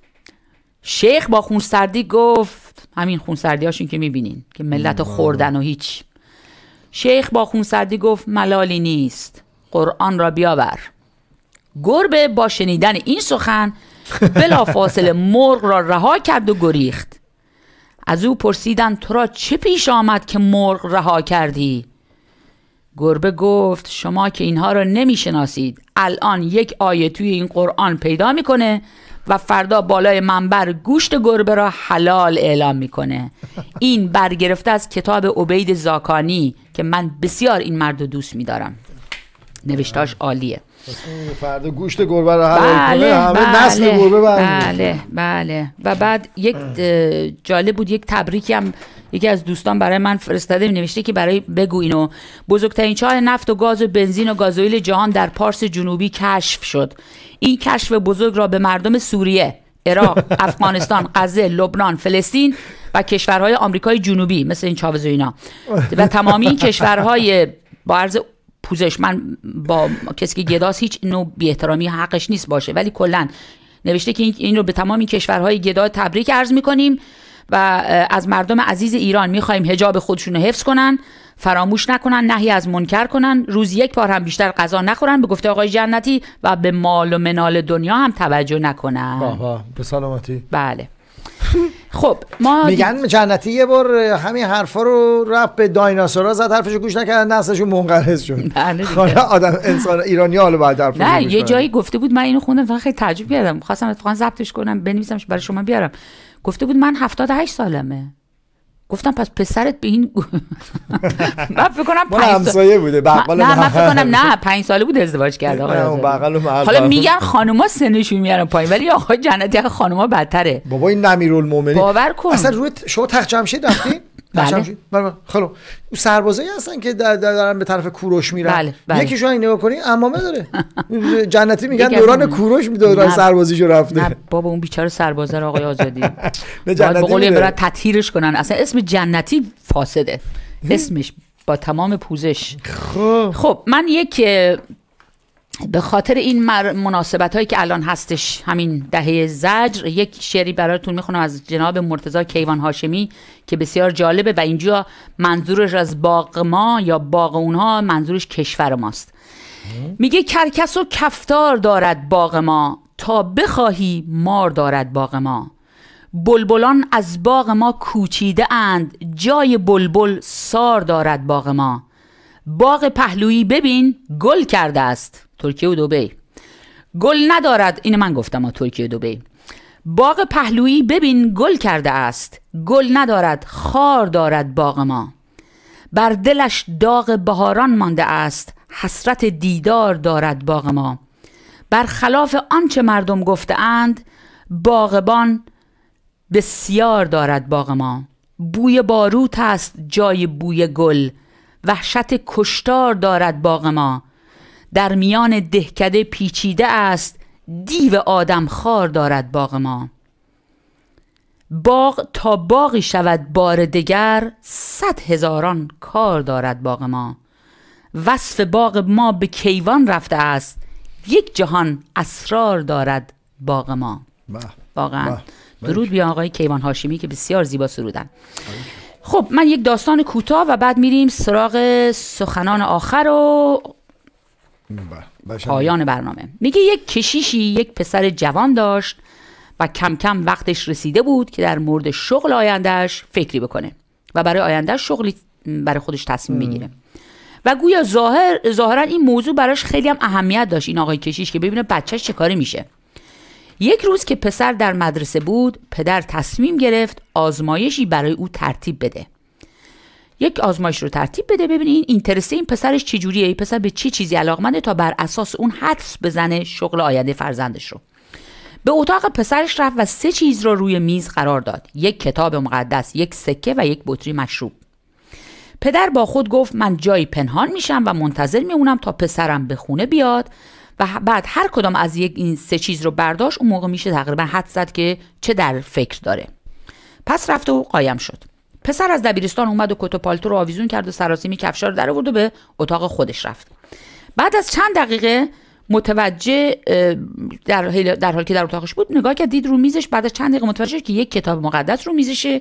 شیخ با خونسردی گفت همین خونسردی هاشون که میبینین که ملت خوردن و هیچ شیخ با خونسردی گفت ملالی نیست قرآن را بیاور گربه با شنیدن این سخن بلافاصله مرغ را رها کرد و گریخت از او پرسیدن تو را چه پیش آمد که مرغ رها کردی گربه گفت شما که اینها را نمیشناسید الان یک آیه توی این قرآن پیدا میکنه و فردا بالای منبر گوشت گربه را حلال اعلام میکنه این برگرفته از کتاب عبید زاکانی که من بسیار این مرد رو دوست میدارم نوشتاش عالیه فردا گوشت گربه رو هر بله، همه بله، نسل گربه بله بله و بعد یک جالب بود یک تبریکی هم یکی از دوستان برای من فرستاده می نوشته که برای بگو اینو بزرگترین چاه نفت و گاز و بنزین و گازوئیل جهان در پارس جنوبی کشف شد این کشف بزرگ را به مردم سوریه عراق، افغانستان، غزه، لبنان، فلسطین و کشورهای آمریکای جنوبی مثل این چاوز و اینا و تمامی این کشورهای با پوزش من با کسی که گداست هیچ نوع بیاحترامی حقش نیست باشه ولی کلا نوشته که این رو به تمام این کشورهای گدا تبریک عرض میکنیم و از مردم عزیز ایران میخوایم هجاب خودشون رو حفظ کنن فراموش نکنن نهی از منکر کنن روز یک بار هم بیشتر غذا نخورن به گفته آقای جنتی و به مال و منال دنیا هم توجه نکنن باها به سلامتی بله خب ما میگن جنتی یه بار همین حرفا رو رفت به دایناسورا زد حرفشو گوش نکردن نسلشون منقرض شد بله حالا آدم انسان ایرانی حالا بعد نه یه جایی گفته بود من اینو خوندم فقط خیلی تعجب کردم خواستم اتفاقا ضبطش کنم بنویسمش برای شما بیارم گفته بود من 78 سالمه گفتم پس پسرت به این من فکر کنم پنج همسایه بوده نه من فکر کنم نه پنج ساله بود ازدواج کرده حالا میگن خانوما سنشون میارن پایین ولی آقا جنتی خانوما بدتره بابا این نمیرالمومنین باور کن اصلا روی شما تخت جمشید رفتین بله. بله. بله. خب سربازایی هستن که در دارن به طرف کوروش میرن بله. بله. یکیشون اگه نگاه کنی امامه داره جنتی میگن دوران کوروش دوران سربازیشو رفته بابا اون بیچاره سربازه آقای آزادی به جنتی برای تطهیرش کنن اصلا اسم جنتی فاسده اسمش با تمام پوزش خب خب من یک به خاطر این مناسبت هایی که الان هستش همین دهه زجر یک شعری براتون میخونم از جناب مرتزا کیوان هاشمی که بسیار جالبه و اینجا منظورش از باغ ما یا باغ اونها منظورش کشور ماست میگه کرکس و کفتار دارد باغ ما تا بخواهی مار دارد باغ ما بلبلان از باغ ما کوچیده اند جای بلبل سار دارد باغ ما باغ پهلویی ببین گل کرده است ترکیه و دبی گل ندارد این من گفتم ما ترکیه و دبی باغ پهلویی ببین گل کرده است گل ندارد خار دارد باغ ما بر دلش داغ بهاران مانده است حسرت دیدار دارد باغ ما برخلاف آنچه مردم گفتهاند باغبان بسیار دارد باغ ما بوی باروت است جای بوی گل وحشت کشتار دارد باغ ما در میان دهکده پیچیده است دیو آدم خار دارد باغ ما باغ تا باغی شود بار دگر صد هزاران کار دارد باغ ما وصف باغ ما به کیوان رفته است یک جهان اسرار دارد باغ ما بله. واقعا بله. درود بله. بیا آقای کیوان هاشمی که بسیار زیبا سرودن خب من یک داستان کوتاه و بعد میریم سراغ سخنان آخر و بله، بله. پایان برنامه میگه یک کشیشی یک پسر جوان داشت و کم کم وقتش رسیده بود که در مورد شغل آیندهش فکری بکنه و برای آیندهش شغلی برای خودش تصمیم میگیره و گویا ظاهر این موضوع براش خیلی هم اهمیت داشت این آقای کشیش که ببینه بچهش چه کاری میشه یک روز که پسر در مدرسه بود پدر تصمیم گرفت آزمایشی برای او ترتیب بده یک آزمایش رو ترتیب بده ببینین این اینترسه این پسرش چجوریه این پسر به چی چیزی علاقمنده تا بر اساس اون حدس بزنه شغل آینده فرزندش رو به اتاق پسرش رفت و سه چیز را رو روی میز قرار داد یک کتاب مقدس یک سکه و یک بطری مشروب پدر با خود گفت من جایی پنهان میشم و منتظر میمونم تا پسرم به خونه بیاد و بعد هر کدام از یک این سه چیز رو برداشت اون موقع میشه تقریبا حد زد که چه در فکر داره پس رفت و قایم شد پسر از دبیرستان اومد و کت و پالتو رو آویزون کرد و سراسیمی کفشا رو در آورد و به اتاق خودش رفت بعد از چند دقیقه متوجه در حال, که در اتاقش بود نگاه کرد دید رو میزش بعد از چند دقیقه متوجه که یک کتاب مقدس رو میزشه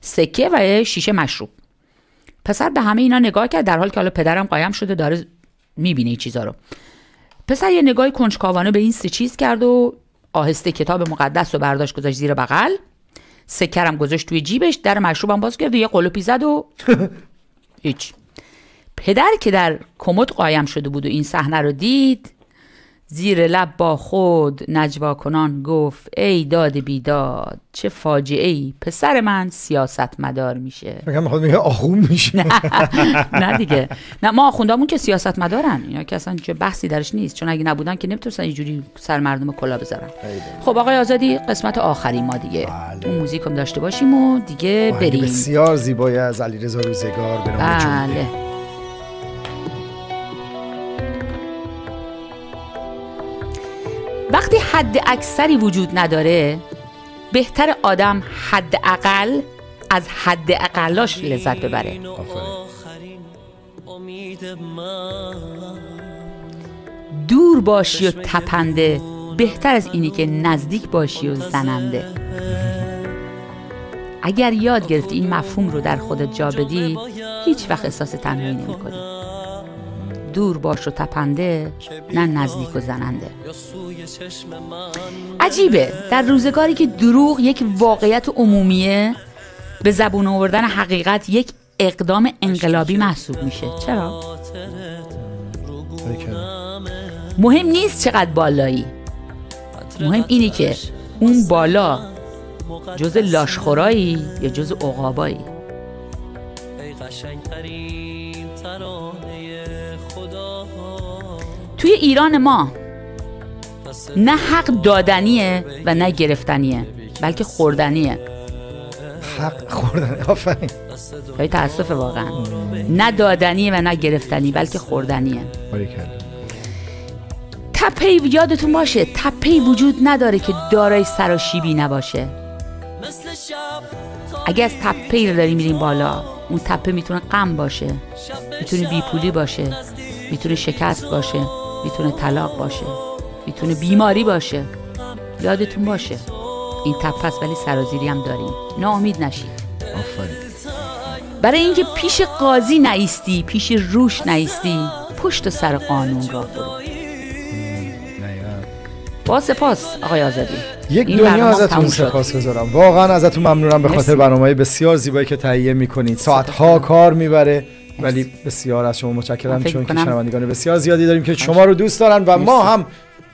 سکه و شیشه مشروب پسر به همه اینا نگاه کرد در حال که حالا پدرم قایم شده داره میبینه این چیزا رو پسر یه نگاه کنجکاوانه به این سه چیز کرد و آهسته کتاب مقدس رو برداشت گذاشت زیر بغل سکرم گذاشت توی جیبش در مشروبم باز کرد و یه قلوپی زد و هیچ پدر که در کموت قایم شده بود و این صحنه رو دید زیر لب با خود نجوا کنان گفت ای داد بیداد چه فاجعه ای پسر من سیاست مدار میشه بگم میخواد میگه آخون میشه نه دیگه نه ما آخوندامون که سیاست مدارن اینا که اصلا چه بحثی درش نیست چون اگه نبودن که نمیتونستن اینجوری سر مردم کلا بذارن خب آقای آزادی قسمت آخری ما دیگه بله. اون موزیک هم داشته باشیم و دیگه بریم بسیار زیبای از علیرضا روزگار به بله. حد اکثری وجود نداره بهتر آدم حد اقل از حد اقلاش لذت ببره دور باشی و تپنده بهتر از اینی که نزدیک باشی و زننده اگر یاد گرفتی این مفهوم رو در خودت جا بدی هیچ وقت احساس تنهایی نمی کنی. دور باش و تپنده نه نزدیک و زننده عجیبه در روزگاری که دروغ یک واقعیت عمومیه به زبون آوردن حقیقت یک اقدام انقلابی محسوب میشه چرا؟ مهم نیست چقدر بالایی مهم اینه که اون بالا جز لاشخورایی یا جز اقابایی توی ایران ما نه حق دادنیه و نه گرفتنیه بلکه خوردنیه حق خوردن آفرین خیلی یعنی تاسفه واقعا نه دادنیه و نه گرفتنی بلکه خوردنیه تپه یادتون باشه تپه وجود نداره که دارای سر شیبی نباشه اگه از تپه رو داریم میریم بالا اون تپه میتونه غم باشه میتونه بیپولی باشه میتونه شکست باشه میتونه طلاق باشه میتونه بیماری باشه یادتون باشه این تپس ولی سرازیری هم داریم ناامید نشید آفرین برای اینکه پیش قاضی نیستی پیش روش نیستی پشت و سر قانون را برو با سپاس آقای آزادی یک دنیا ازتون سپاس گذارم واقعا ازتون ممنونم به خاطر برنامه بسیار زیبایی که تهیه میکنید ساعتها کار میبره ولی بسیار از شما متشکرم چون که شنوندگان بسیار زیادی داریم که شما رو دوست دارن و ما هم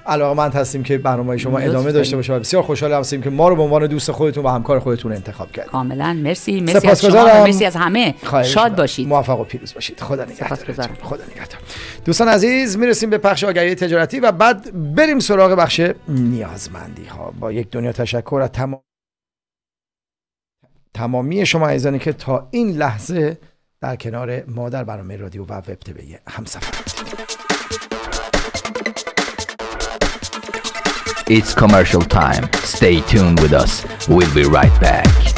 علاقمند هستیم که برنامه شما ادامه داشته باشه و بسیار خوشحال هستیم که ما رو به عنوان دوست خودتون و همکار خودتون انتخاب کردید کاملا مرسی مرسی از شما مرسی از همه شاد باشید موفق و پیروز باشید خدا نگهدار خدا نگهدار دوستان عزیز میرسیم به پخش آگهی تجارتی و بعد بریم سراغ بخش نیازمندی ها با یک دنیا تشکر از تمام تمامی شما عزیزانی که تا این لحظه در کنار ما در برنامه رادیو و وب تبه همسفر It's commercial time. Stay tuned with us. We'll be right back.